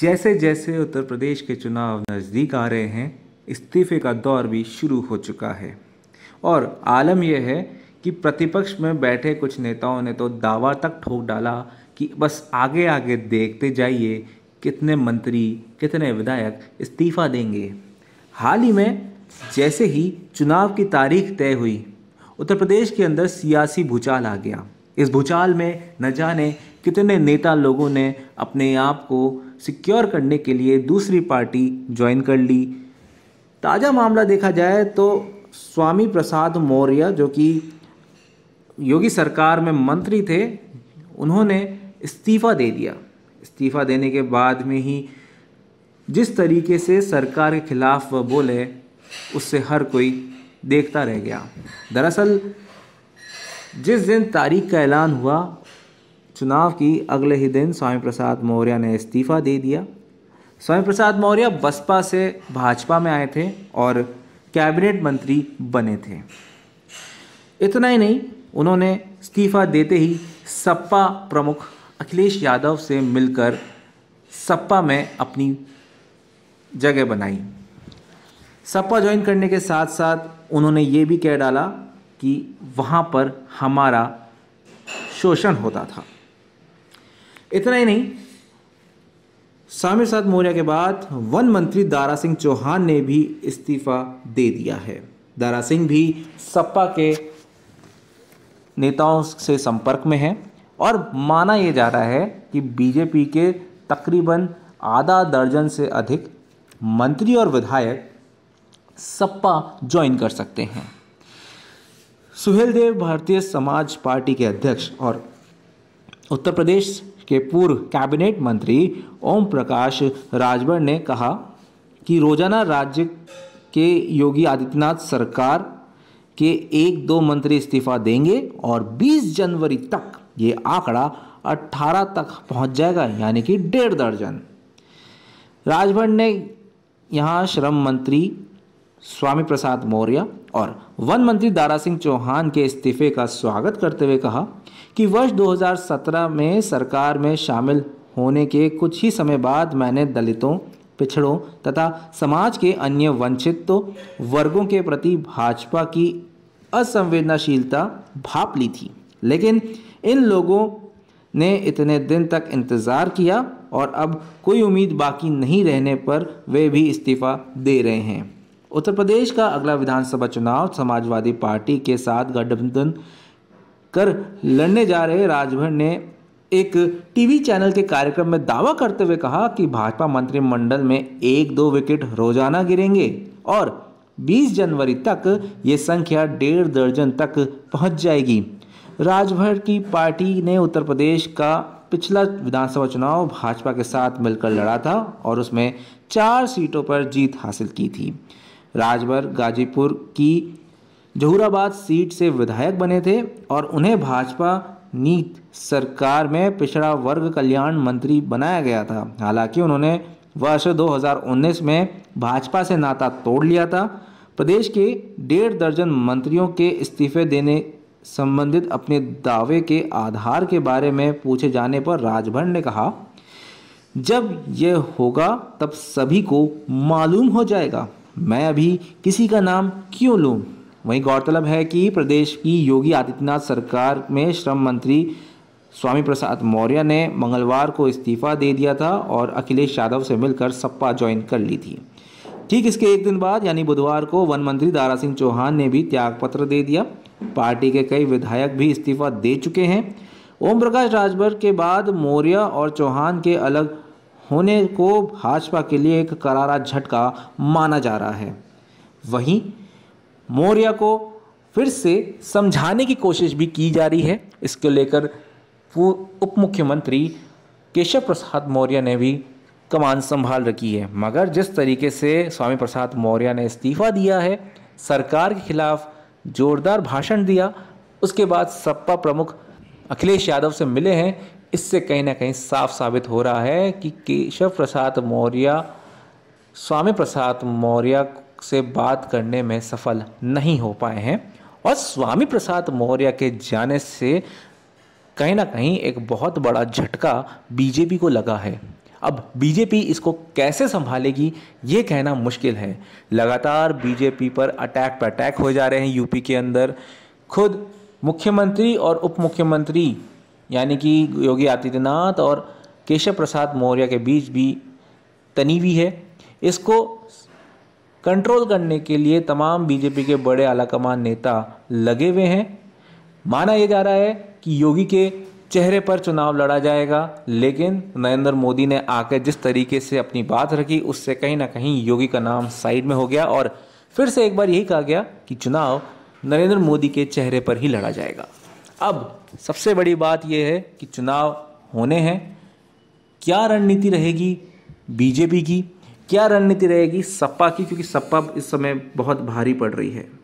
जैसे जैसे उत्तर प्रदेश के चुनाव नज़दीक आ रहे हैं इस्तीफे का दौर भी शुरू हो चुका है और आलम यह है कि प्रतिपक्ष में बैठे कुछ नेताओं ने तो दावा तक ठोक डाला कि बस आगे आगे देखते जाइए कितने मंत्री कितने विधायक इस्तीफा देंगे हाल ही में जैसे ही चुनाव की तारीख तय हुई उत्तर प्रदेश के अंदर सियासी भूचाल आ गया इस भूचाल में न जाने कितने नेता लोगों ने अपने आप को सिक्योर करने के लिए दूसरी पार्टी ज्वाइन कर ली ताज़ा मामला देखा जाए तो स्वामी प्रसाद मौर्य जो कि योगी सरकार में मंत्री थे उन्होंने इस्तीफ़ा दे दिया इस्तीफ़ा देने के बाद में ही जिस तरीके से सरकार के खिलाफ वह बोले उससे हर कोई देखता रह गया दरअसल जिस दिन तारीख का ऐलान हुआ चुनाव की अगले ही दिन स्वामी प्रसाद मौर्य ने इस्तीफा दे दिया स्वामी प्रसाद मौर्य बसपा से भाजपा में आए थे और कैबिनेट मंत्री बने थे इतना ही नहीं उन्होंने इस्तीफा देते ही सपा प्रमुख अखिलेश यादव से मिलकर सपा में अपनी जगह बनाई सपा ज्वाइन करने के साथ साथ उन्होंने ये भी कह डाला कि वहाँ पर हमारा शोषण होता था इतना ही नहीं सामिरसाद मौर्य के बाद वन मंत्री दारा सिंह चौहान ने भी इस्तीफा दे दिया है दारा सिंह भी सपा के नेताओं से संपर्क में है और माना यह जा रहा है कि बीजेपी के तकरीबन आधा दर्जन से अधिक मंत्री और विधायक सपा ज्वाइन कर सकते हैं सुहेल देव भारतीय समाज पार्टी के अध्यक्ष और उत्तर प्रदेश के पूर्व कैबिनेट मंत्री ओम प्रकाश राजभर ने कहा कि रोजाना राज्य के योगी आदित्यनाथ सरकार के एक दो मंत्री इस्तीफा देंगे और 20 जनवरी तक ये आंकड़ा 18 तक पहुंच जाएगा यानी कि डेढ़ दर्जन राजभर ने यहाँ श्रम मंत्री स्वामी प्रसाद मौर्य और वन मंत्री दारा सिंह चौहान के इस्तीफे का स्वागत करते हुए कहा कि वर्ष 2017 में सरकार में शामिल होने के कुछ ही समय बाद मैंने दलितों पिछड़ों तथा समाज के अन्य वंचित तो वर्गों के प्रति भाजपा की असंवेदनशीलता भाप ली थी लेकिन इन लोगों ने इतने दिन तक इंतज़ार किया और अब कोई उम्मीद बाकी नहीं रहने पर वे भी इस्तीफ़ा दे रहे हैं उत्तर प्रदेश का अगला विधानसभा चुनाव समाजवादी पार्टी के साथ गठबंधन कर लड़ने जा रहे राजभर ने एक टीवी चैनल के कार्यक्रम में दावा करते हुए कहा कि भाजपा मंत्रिमंडल में एक दो विकेट रोजाना गिरेंगे और 20 जनवरी तक ये संख्या डेढ़ दर्जन तक पहुंच जाएगी राजभर की पार्टी ने उत्तर प्रदेश का पिछला विधानसभा चुनाव भाजपा के साथ मिलकर लड़ा था और उसमें चार सीटों पर जीत हासिल की थी राजभर गाजीपुर की जहूराबाद सीट से विधायक बने थे और उन्हें भाजपा नीत सरकार में पिछड़ा वर्ग कल्याण मंत्री बनाया गया था हालांकि उन्होंने वर्ष 2019 में भाजपा से नाता तोड़ लिया था प्रदेश के डेढ़ दर्जन मंत्रियों के इस्तीफे देने संबंधित अपने दावे के आधार के बारे में पूछे जाने पर राजभर ने कहा जब यह होगा तब सभी को मालूम हो जाएगा मैं अभी किसी का नाम क्यों लूँ वहीं गौरतलब है कि प्रदेश की योगी आदित्यनाथ सरकार में श्रम मंत्री स्वामी प्रसाद मौर्य ने मंगलवार को इस्तीफा दे दिया था और अखिलेश यादव से मिलकर सपा ज्वाइन कर ली थी ठीक इसके एक दिन बाद यानी बुधवार को वन मंत्री दारा सिंह चौहान ने भी त्यागपत्र दे दिया पार्टी के कई विधायक भी इस्तीफा दे चुके हैं ओम प्रकाश राजभर के बाद मौर्य और चौहान के अलग होने को भाजपा के लिए एक करारा झटका माना जा रहा है वहीं मौर्य को फिर से समझाने की कोशिश भी की जा रही है इसको लेकर उप मुख्यमंत्री केशव प्रसाद मौर्य ने भी कमान संभाल रखी है मगर जिस तरीके से स्वामी प्रसाद मौर्य ने इस्तीफा दिया है सरकार के खिलाफ जोरदार भाषण दिया उसके बाद सपा प्रमुख अखिलेश यादव से मिले हैं इससे कहीं ना कहीं साफ साबित हो रहा है कि केशव प्रसाद मौर्य स्वामी प्रसाद मौर्य से बात करने में सफल नहीं हो पाए हैं और स्वामी प्रसाद मौर्य के जाने से कहीं ना कहीं एक बहुत बड़ा झटका बीजेपी को लगा है अब बीजेपी इसको कैसे संभालेगी ये कहना मुश्किल है लगातार बीजेपी पर अटैक पर अटैक हो जा रहे हैं यूपी के अंदर खुद मुख्यमंत्री और उप मुख्यमंत्री यानी कि योगी आदित्यनाथ और केशव प्रसाद मौर्य के बीच भी तनीवी है इसको कंट्रोल करने के लिए तमाम बीजेपी के बड़े आलाकमान नेता लगे हुए हैं माना यह जा रहा है कि योगी के चेहरे पर चुनाव लड़ा जाएगा लेकिन नरेंद्र मोदी ने आकर जिस तरीके से अपनी बात रखी उससे कहीं ना कहीं योगी का नाम साइड में हो गया और फिर से एक बार यही कहा गया कि चुनाव नरेंद्र मोदी के चेहरे पर ही लड़ा जाएगा अब सबसे बड़ी बात यह है कि चुनाव होने हैं क्या रणनीति रहेगी बीजेपी की क्या रणनीति रहेगी सपा की क्योंकि सपा इस समय बहुत भारी पड़ रही है